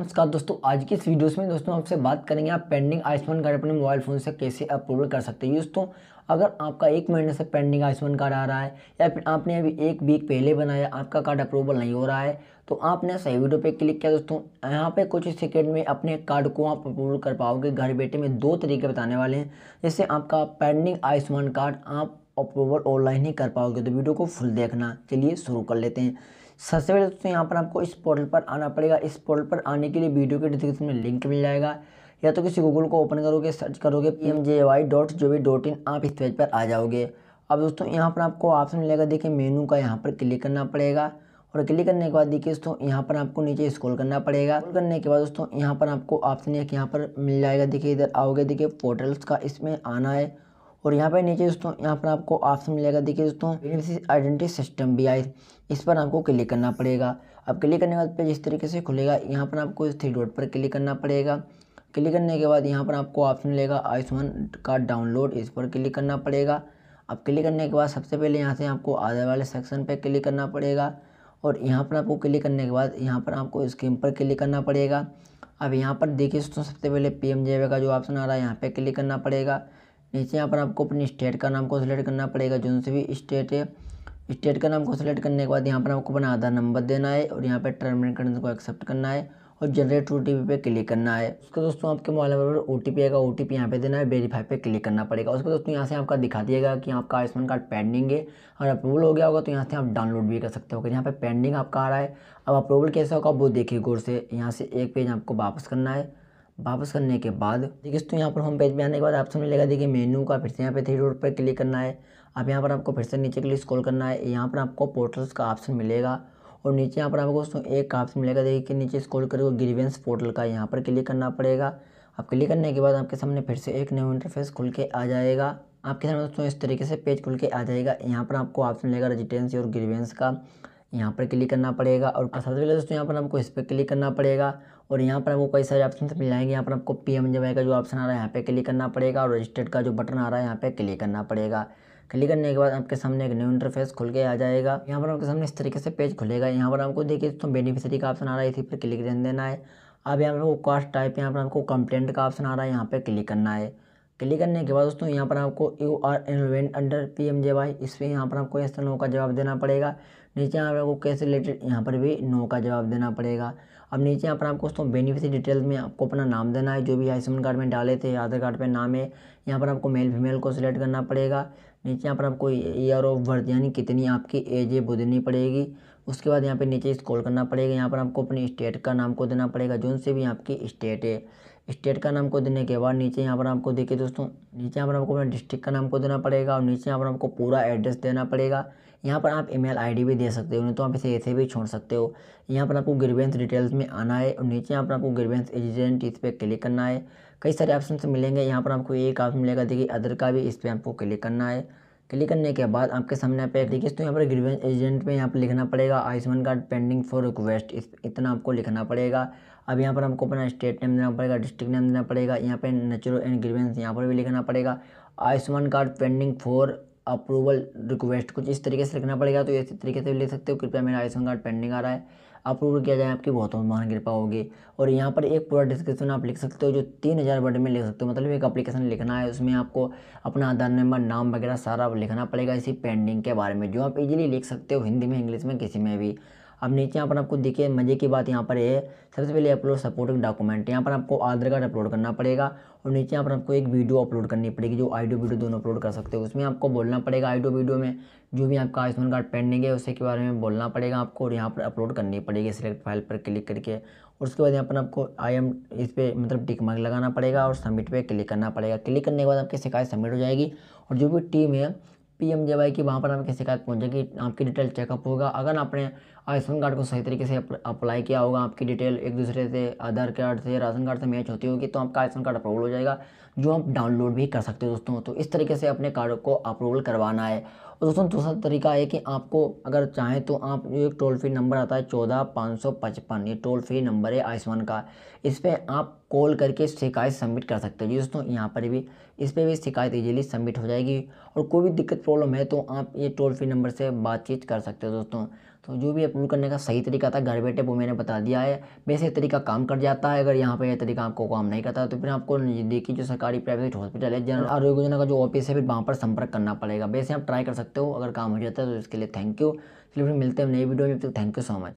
नमस्कार दोस्तों आज की इस वीडियोस में दोस्तों आपसे बात करेंगे आप पेंडिंग आयुष्मान कार्ड अपने मोबाइल फ़ोन से कैसे अप्रूवल कर सकते हैं दोस्तों अगर आपका एक महीने से पेंडिंग आयुष्मान कार्ड आ रहा है या फिर आपने अभी एक वीक पहले बनाया आपका कार्ड अप्रूवल नहीं हो रहा है तो आपने सही वीडियो पे क्लिक किया दोस्तों यहाँ पे कुछ सेकेंड में अपने कार्ड को आप अप्रूवल कर पाओगे घर बैठे में दो तरीके बताने वाले हैं जैसे आपका पेंडिंग आयुष्मान कार्ड आप अप्रूवल ऑनलाइन ही कर पाओगे तो वीडियो को फुल देखना चलिए शुरू कर लेते हैं सबसे पहले दोस्तों यहाँ पर आपको इस पोर्टल पर आना पड़ेगा इस पोर्टल पर आने के लिए वीडियो के डिस्क्रिप्शन में लिंक मिल जाएगा या तो किसी गूगल को ओपन करोगे सर्च करोगे P M J Y dot जो भी डॉट इन आप इस पेज पर आ जाओगे अब दोस्तों यहाँ पर आपको ऑप्शन मिलेगा देखिए मेनू का यहाँ पर क्लिक करना पड़ेगा और क्लिक करने के बाद देखिए दोस्तों यहाँ पर आपको नीचे स्क्रॉल करना पड़ेगा स्क्रॉल करने के बाद दोस्तों यहाँ पर आपको ऑप्शन एक यहाँ पर मिल जाएगा देखिए इधर आओगे देखिए पोर्टल्स का इसमें आना है और यहाँ पर नीचे दोस्तों यहाँ पर आपको ऑप्शन मिलेगा देखिए दोस्तों आइडेंटिटी सिस्टम भी आई इस पर आपको क्लिक करना पड़ेगा अब क्लिक करने के बाद पेज इस तरीके से खुलेगा यहाँ पर आपको इस थ्री डॉट पर क्लिक करना पड़ेगा क्लिक करने के बाद यहाँ पर आपको ऑप्शन मिलेगा आयुष्मान कार्ड डाउनलोड इस पर क्लिक करना पड़ेगा अब क्लिक करने के बाद सबसे पहले यहाँ से आपको आधे वाले सेक्शन पर क्लिक करना पड़ेगा और यहाँ पर आपको क्लिक करने के बाद यहाँ पर आपको स्क्रीन पर क्लिक करना पड़ेगा अब यहाँ पर देखिए दोस्तों सबसे पहले पी एम का जो ऑप्शन आ रहा है यहाँ पर क्लिक करना पड़ेगा जैसे यहाँ पर आपको अपनी स्टेट का नाम को सिलेक्ट करना पड़ेगा जो से भी स्टेट है स्टेट का नाम को सिलेक्ट करने के बाद यहाँ पर आपको अपना आधार नंबर देना है और यहाँ पर टर्मिनेट एंड कंडीशन को एक्सेप्ट करना है और जनरेट ओ टी पे क्लिक करना है उसके दोस्तों आपके मोबाइल नंबर पर ओ टी पी आएगा ओ टी पी यहाँ पे देना है वेरीफाई पे क्लिक करना पड़ेगा उसके दोस्तों यहाँ से आपका दिखा दिएगा कि आपका आयुष्मान कार्ड पेंडिंग है और अप्रूवल हो गया होगा तो यहाँ से आप डाउनलोड भी कर सकते हो यहाँ पे पेंडिंग आपका आ रहा है अब अप्रूवल कैसे होगा वो देखिए गौर से यहाँ से एक पेज आपको वापस करना है वापस करने के बाद देखिए है तो यहाँ पर होम पेज में आने के बाद आप मिलेगा देखिए मेनू का फिर से यहाँ पे थ्री रोड पर क्लिक करना है अब यहाँ पर आपको फिर से नीचे के लिए स्कॉल करना है यहाँ पर आपको पोर्टल्स का ऑप्शन मिलेगा और नीचे यहाँ पर आपको दोस्तों एक ऑप्शन मिलेगा देखिए कि नीचे स्कॉल करोगे ग्रीवेंस पोर्टल का यहाँ पर क्लिक करना पड़ेगा आप क्लिक करने के बाद आपके सामने फिर से एक न्यू इंटरफेस खुल के आ जाएगा आपके सामने दोस्तों इस तरीके से पेज खुल के आ जाएगा यहाँ पर आपको ऑप्शन मिलेगा रेजिडेंसी और ग्रीवेंस का यहाँ पर क्लिक करना पड़ेगा और सबसे पहले दोस्तों यहाँ पर आपको इस पर क्लिक करना पड़ेगा और यहाँ पर आपको कई सारे ऑप्शन मिल जाएंगे यहाँ पर आपको पीएम जब का जो ऑप्शन आ रहा है यहाँ पे क्लिक करना पड़ेगा और रजिस्टर्ड का जो बटन आ रहा है यहाँ पे क्लिक करना पड़ेगा क्लिक करने के बाद आपके सामने एक न्यू इंटरफेस खुल के आ जाएगा यहाँ पर आपके सामने इस तरीके से पेज खुलेगा यहाँ पर आपको देखिए दोस्तों बेनिफिशरी का ऑप्शन आ रहा है इसी पर क्लिक कर देना है अब यहाँ पर आपको कॉस्ट टाइप यहाँ पर आपको कंप्लेंट का ऑप्शन आ रहा है यहाँ पर क्लिक करना है क्लिक करने के बाद दोस्तों यहाँ पर आपको यू आर एनवेंट under P M J Y इस पर यहाँ पर आपको ऐसा नो का जवाब देना पड़ेगा नीचे यहाँ पर आपको कैसे रिलेटेड यहाँ पर भी नो का जवाब देना पड़ेगा अब नीचे यहाँ पर आपको दोस्तों बेनिफिशियरी डिटेल में आपको अपना नाम देना है जो भी आयुष्मान कार्ड में डाले थे आधार कार्ड पर नाम है यहाँ पर आपको मेल फीमेल को सिलेक्ट करना पड़ेगा नीचे यहाँ पर आपको ईयर ऑफ बर्थ यानी कितनी आपकी एज है वो देनी पड़ेगी उसके बाद यहाँ पे नीचे स्कॉल करना पड़ेगा यहाँ पर आपको अपने स्टेट का नाम को देना पड़ेगा जो से भी आपकी स्टेट है स्टेट का नाम को देने के बाद नीचे यहाँ पर आपको देखिए दोस्तों नीचे यहाँ पर आपको अपना डिस्ट्रिक्ट का नाम को देना पड़ेगा और नीचे यहाँ पर आपको पूरा एड्रेस देना पड़ेगा यहाँ पर आप ईमेल आईडी भी दे सकते हो नहीं तो आप इसे ऐसे भी छोड़ सकते हो यहाँ पर आपको ग्रीवेंस डिटेल्स में आना है और नीचे यहाँ पर आपको ग्रीवेंस एजेंट इस पर क्लिक करना है कई सारे ऑप्शन मिलेंगे यहाँ पर आपको एक ऑप्शन मिलेगा देखिए अदर का भी इस पर आपको क्लिक करना है क्लिक करने के बाद आपके सामने आप एक देखिए तो यहाँ पर ग्रीवेंस एजेंट में यहाँ पर लिखना पड़ेगा Ayushman card pending for request इतना आपको लिखना पड़ेगा अब यहाँ पर हमको अपना स्टेट नेम देना पड़ेगा डिस्ट्रिक्ट नेम देना पड़ेगा यहाँ पर नेचुरल एंड ग्रीवेंस यहाँ पर भी लिखना पड़ेगा Ayushman card pending for approval request कुछ इस तरीके से लिखना पड़ेगा तो इस तरीके से भी लिख सकते हो कृपया मेरा आयुष्मान कार्ड पेंडिंग आ रहा है अप्रूव किया जाए आपकी बहुत महान कृपा होगी और यहाँ पर एक पूरा डिस्क्रिप्शन आप लिख सकते हो जो तीन हज़ार वर्ड में लिख सकते हो मतलब एक अप्लीकेशन लिखना है उसमें आपको अपना आधार नंबर नाम वगैरह सारा लिखना पड़ेगा इसी पेंडिंग के बारे में जो आप इजीली लिख सकते हो हिंदी में इंग्लिश में किसी में भी अब नीचे यहाँ पर आपको देखिए मज़े की बात यहाँ पर है सबसे पहले अपलोड सपोर्टिंग डॉक्यूमेंट यहाँ पर आपको आधार कार्ड अपलोड करना पड़ेगा और नीचे यहाँ पर आपको एक वीडियो अपलोड करनी पड़ेगी जो आइडियो वीडियो दोनों अपलोड कर सकते हो उसमें आपको बोलना पड़ेगा आइडियो वीडियो में जो भी आपका आयुष्मान कार्ड पेंडिंग है उसी के बारे में बोलना पड़ेगा आपको और यहाँ पर अपलोड करनी पड़ेगी सिलेक्ट फाइल पर क्लिक करके और उसके बाद यहाँ पर आपको आई एम इस पर मतलब टिक मार्क लगाना पड़ेगा और सबमिट पे क्लिक करना पड़ेगा क्लिक करने के बाद आपकी शिकायत सबमिट हो जाएगी और जो भी टीम है पी एम जे वाई की वहाँ पर हमें किसी शिकायत पहुँचेगी आपकी डिटेल चेकअप होगा अगर आपने आयुष्मान कार्ड को सही तरीके से अप्लाई किया होगा आपकी डिटेल एक दूसरे से आधार कार्ड से राशन कार्ड से मैच होती होगी तो आपका आयुष्मान कार्ड अप्रूवल हो जाएगा जो आप डाउनलोड भी कर सकते हो दोस्तों तो इस तरीके से अपने कार्ड को अप्रूवल करवाना है तो दोस्तों दूसरा तरीका है कि आपको अगर चाहें तो आप एक टोल फ्री नंबर आता है चौदह पाँच सौ पचपन ये टोल फ्री नंबर है आयुष्मान का इस पर आप कॉल करके शिकायत सबमिट कर सकते हो दोस्तों यहाँ पर भी इस पर भी शिकायत ईजिली सबमिट हो जाएगी और कोई भी दिक्कत प्रॉब्लम है तो आप ये टोल फ्री नंबर से बातचीत कर सकते हो दोस्तों तो जो भी अपलोड करने का सही तरीका था घर बैठे वो मैंने बता दिया है वैसे तरीका काम कर जाता है अगर यहाँ पर यह तरीका आपको काम नहीं करता तो फिर आपको देखिए जो सरकारी प्राइवेट हॉस्पिटल है जनरल हाँ। आरोग्य योजना का जो ऑफिस है फिर वहाँ पर संपर्क करना पड़ेगा वैसे आप ट्राई कर सकते हो अगर काम हो जाता है तो इसके लिए थैंक यू चलिए फिर मिलते हैं नई वीडियो में थैंक यू सो मच